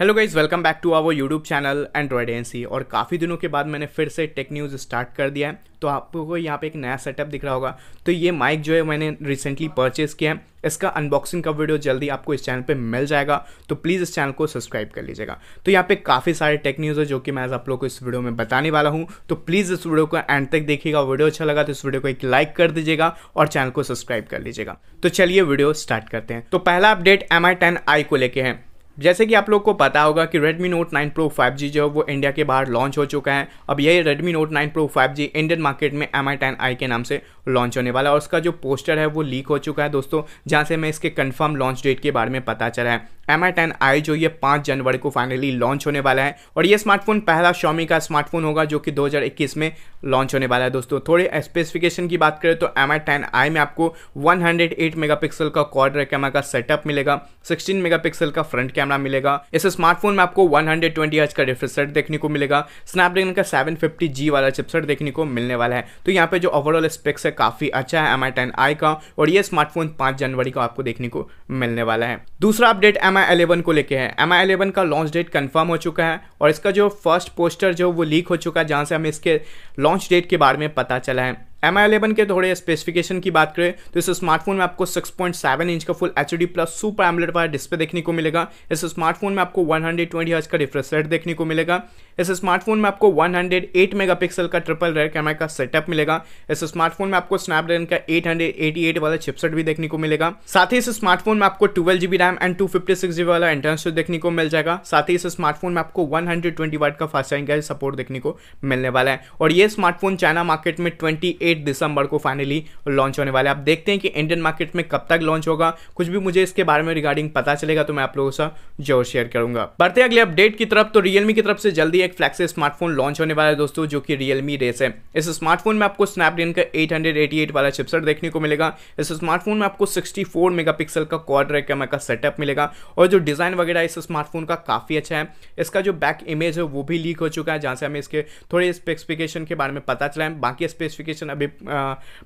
hello guys welcome back to our YouTube channel Android NC और काफ़ी दिनों के बाद मैंने फिर से टेक न्यूज़ स्टार्ट कर दिया है तो आपको यहाँ पे एक नया सेटअप दिख रहा होगा तो ये माइक जो है मैंने रिसेंटली परचेज़ किया है इसका अनबॉक्सिंग का वीडियो जल्दी आपको इस चैनल पे मिल जाएगा तो प्लीज़ इस चैनल को सब्सक्राइब कर लीजिएगा तो यहाँ पे काफ़ी सारे टेक न्यूज़ है जो कि मैं आज आप लोग को इस वीडियो में बताने वाला हूँ तो प्लीज़ इस वीडियो को एंड तक देखिएगा वीडियो अच्छा लगा तो इस वीडियो को एक लाइक कर दीजिएगा और चैनल को सब्सक्राइब कर लीजिएगा तो चलिए वीडियो स्टार्ट करते हैं तो पहला update M I ten I को लेके है जैसे कि आप लोग को पता होगा कि Redmi Note 9 Pro 5G जो है वो इंडिया के बाहर लॉन्च हो चुका है अब यही Redmi Note 9 Pro 5G Indian market में एम आई टेन आई के नाम से लॉन्च होने वाला है और उसका जो पोस्टर है वो लीक हो चुका है दोस्तों जहाँ से मैं इसके कन्फर्म लॉन्च डेट के बारे में पता चला है एम आई टेन आई जो ये पाँच जनवरी को फाइनली लॉन्च होने वाला है और ये स्मार्टफोन पहला शॉमी का स्मार्टफोन होगा जो कि 2021 में लॉन्च होने वाला है दोस्तों थोड़े स्पेसिफिकेशन की बात करें तो एम आई टेन आई में आपको 108 मेगापिक्सल का क्वाड्रा कैमरा का सेटअप मिलेगा 16 मेगापिक्सल का फ्रंट कैमरा मिलेगा इस स्मार्टफोन में आपको 120 हंड्रेड का रिफ्रेशर देखने को मिलेगा स्नैपड्रैगन का 750G वाला चिपसेट देखने को मिलने वाला है तो यहाँ पे जो ओवरऑल स्पेक्स है काफ़ी अच्छा है एम आई का और ये स्मार्टफोन पाँच जनवरी को आपको देखने को मिलने वाला है दूसरा अपडेट एम आई एलेवन को लेके है एम आई एलेवन का लॉन्च डेट कंफर्म हो चुका है और इसका जो फर्स्ट पोस्टर जो वो लीक हो चुका है जहाँ से हमें इसके लॉन्च डेट के बारे में पता चला है एम आई एलेवन के थोड़े स्पेसिफिकेशन की बात करें तो इस स्मार्टफोन में आपको 6.7 इंच का full H D plus super AMOLED वाला डिस्प्ले देखने को मिलेगा इस स्मार्टफोन में आपको 120 हंड्रेड का रिफ्रेश रेट देखने को मिलेगा इस स्मार्टफोन में आपको 108 मेगापिक्सल का ट्रिपल रेयर कैमरा का सेटअप मिलेगा इस स्मार्टफोन में आपको स्नैपड्रैगन का 888 वाला चिपसेट भी देखने को मिलेगा साथ ही इस स्मार्टफोन में आपको twelve GB RAM and two fifty वाला इंटरनल देखने को मिल जाएगा साथ ही इस स्मार्टफोन में आपको वन हंड्रेड का फास्ट चार्जिंग का सपोर्ट देखने को मिलने वाला है और ये स्मार्टफोन चाइना मार्केट में ट्वेंटी एट दिसंबर को फाइनली लॉन्च होने वाला है आप देखते हैं कि इंडियन मार्केट में कब तक लॉन्च होगा कुछ भी मुझे इसके बारे में रिगार्डिंग पता चलेगा तो मैं आप लोगों से जरूर शेयर करूंगा बढ़ते अगले अपडेट की तरफ तो रियलमी की तरफ से जल्दी एक फ्लैक्स स्मार्टफोन लॉन्च होने वाला है दोस्तों जो कि रियलमी रेस है इस स्मार्टफोन में आपको स्नैपड्रैगन का एट वाला चिपसेट देखने को मिलेगा इस स्मार्टफोन में आपको 64 मेगापिक्सल का क्वार कैमरा का सेटअप मिलेगा और जो डिज़ाइन वगैरह इस स्मार्टफोन का काफ़ी अच्छा है इसका जो बैक इमेज है वो भी लीक हो चुका है जहां से हमें इसके थोड़े स्पेसिफिकेशन के बारे में पता चला है बाकी स्पेसिफिकेशन अभी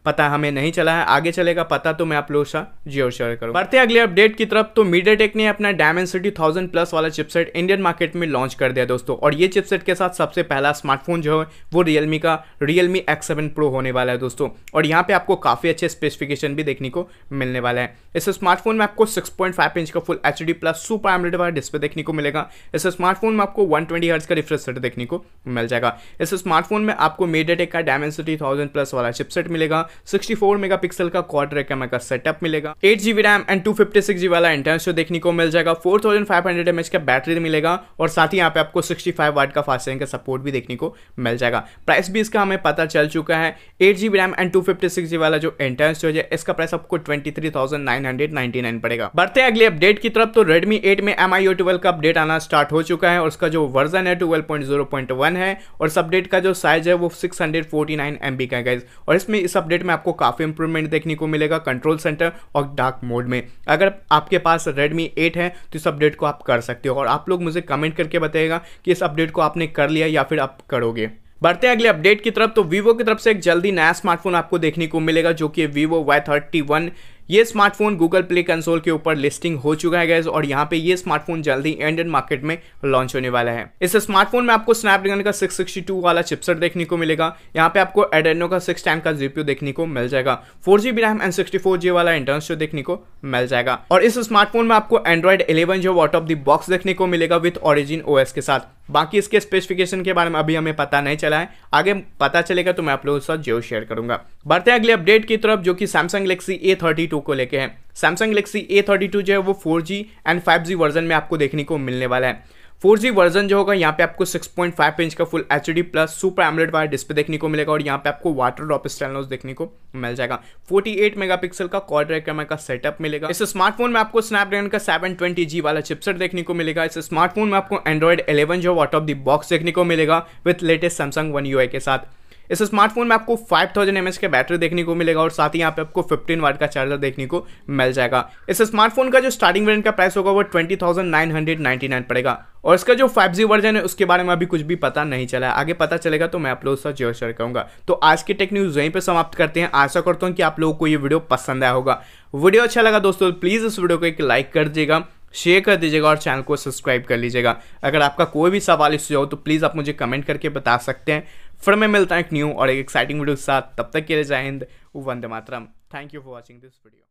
पता हमें नहीं चला है आगे चलेगा पता तो मैं आप लोगों से जियो शेयर करूँ बढ़ते अगले अपडेट की तरफ तो मीडियाटेक ने अपना सिटी थाउजेंड प्लस वाला चिपसेट इंडियन मार्केट में लॉन्च कर दिया दोस्तों और ये चिपसेट के साथ सबसे पहला स्मार्टफोन जो है वो रियलमी का रियलमी एक्स सेवन प्रो होने वाला है दोस्तों और यहाँ पे आपको काफ़ी अच्छे स्पेसिफिकेशन भी देखने को मिलने वाला है इस स्मार्टफोन में आपको 6.5 इंच का full H plus super AMOLED वाला डिस्प्ले देखने को मिलेगा इस स्मार्टफोन में आपको 120 हर्ट्ज का रिफ्रेश रेट देखने को मिल जाएगा इस स्मार्टफोन में आपको मीडियाटेक का सिटी थाउजेंड प्लस वाला चिपसेट मिलेगा 64 पिक्सल का क्वाड कैमरा का सेटअप मिलेगा eight GB RAM and two fifty six G वाला इंटरनेट देखने को मिल जाएगा four thousand five hundred M H का बैटरी मिलेगा और साथ ही यहाँ पे आपको सिक्सटी फाइव वाट का फास्ट चार्जिंग का सपोर्ट भी देखने को मिल जाएगा प्राइस भी इसका हमें पता चल चुका है eight GB RAM and two fifty six G वाला जो इंटरनेस स्टोरेज है इसका प्राइस आपको twenty three thousand nine hundred ninety nine पड़ेगा बढ़ते हैं अगले अपडेट की तरफ तो रेडमी एट में एम आई ओ ट्वेल्व का अपडेट आना स्टार्ट हो चुका है और उसका जो वर्जन है twelve point zero point one है और इस अपडेट का जो साइज है वो six hundred forty nine M B का गाइज और इसमें इस अपडेट में आपको काफ़ी इंप्रूवमेंट देखने को मिलेगा कंट्रोल सेंटर और डार्क मोड में अगर आपके पास रेडमी एट है तो इस अपडेट को आप कर सकते हो और आप लोग मुझे कमेंट करके बताएगा कि इस अपडेट को आपने कर लिया या फिर आप करोगे बढ़ते हैं अगले अपडेट की तरफ तो वीवो की तरफ से एक जल्दी नया स्मार्टफोन आपको देखने को मिलेगा जो कि वीवो वाई थर्टी वन ये स्मार्टफोन गूगल प्ले कंसोल के ऊपर लिस्टिंग हो चुका है गैस और यहाँ पे ये स्मार्टफोन जल्दी इंडियन मार्केट में लॉन्च होने वाला है इस स्मार्टफोन में आपको स्नैपड्रैगन का 662 वाला चिपसेट देखने को मिलेगा यहाँ पे आपको एडेनो का सिक्स टैन का जीपीओ देखने को मिल जाएगा four G B RAM and sixty वाला इंटरस जो देखने को मिल जाएगा और इस स्मार्टफोन में आपको एंड्रॉइड इलेवन जो वॉट ऑफ द बॉक्स देखने को मिलेगा विथ ऑरिजिन ओ के साथ बाकी इसके स्पेसिफिकेशन के बारे में अभी हमें पता नहीं चला है आगे पता चलेगा तो मैं आप लोगों के साथ जो शेयर करूंगा बढ़ते हैं अगले अपडेट की तरफ जो कि Samsung Galaxy A thirty two को लेके है Samsung Galaxy A thirty two जो है वो four G and five G version में आपको देखने को मिलने वाला है फोर जी वर्जन जो होगा यहाँ पे आपको 6.5 इंच का full H D plus super AMOLED वाला डिस्प्ले देखने को मिलेगा और यहाँ पे आपको वाटर ड्रॉप स्टैंड देखने को मिल जाएगा 48 मेगापिक्सल का क्वाड्रा कैमरा का सेटअप मिलेगा इस स्मार्टफोन में आपको स्नैपड्रैगन का 720G वाला चिपसेट देखने को मिलेगा इस स्मार्टफोन में आपको एंड्रॉइड 11 जो वॉट ऑफ द बॉक्स देखने को मिलेगा with latest Samsung one U के साथ इस स्मार्टफोन में आपको फाइव थाउजेंड के बैटरी देखने को मिलेगा और साथ ही यहाँ पे आपको फिफ्टीन वाट का चार्जर देखने को मिल जाएगा इस स्मार्टफोन का जो स्टार्टिंग वेरियंट का प्राइस होगा वो twenty thousand nine hundred ninety nine पड़ेगा और इसका जो 5G वर्जन है उसके बारे में अभी कुछ भी पता नहीं चला है आगे पता चलेगा तो मैं आप लोगों से जो शेयर करूंगा तो आज की टेक न्यूज़ यहीं पे समाप्त करते हैं आशा करता हूँ कि आप लोगों को ये वीडियो पसंद आया होगा वीडियो अच्छा लगा दोस्तों प्लीज़ इस वीडियो को एक लाइक कर दीजिएगा शेयर कर दीजिएगा और चैनल को सब्सक्राइब कर लीजिएगा अगर आपका कोई भी सवाल इससे हो तो प्लीज़ आप मुझे कमेंट करके बता सकते हैं फिर मैं मिलता हूँ एक न्यू और एक एक्साइटिंग वीडियो के साथ तब तक के लिए जय हिंद वंदे मातरम thank you for watching this video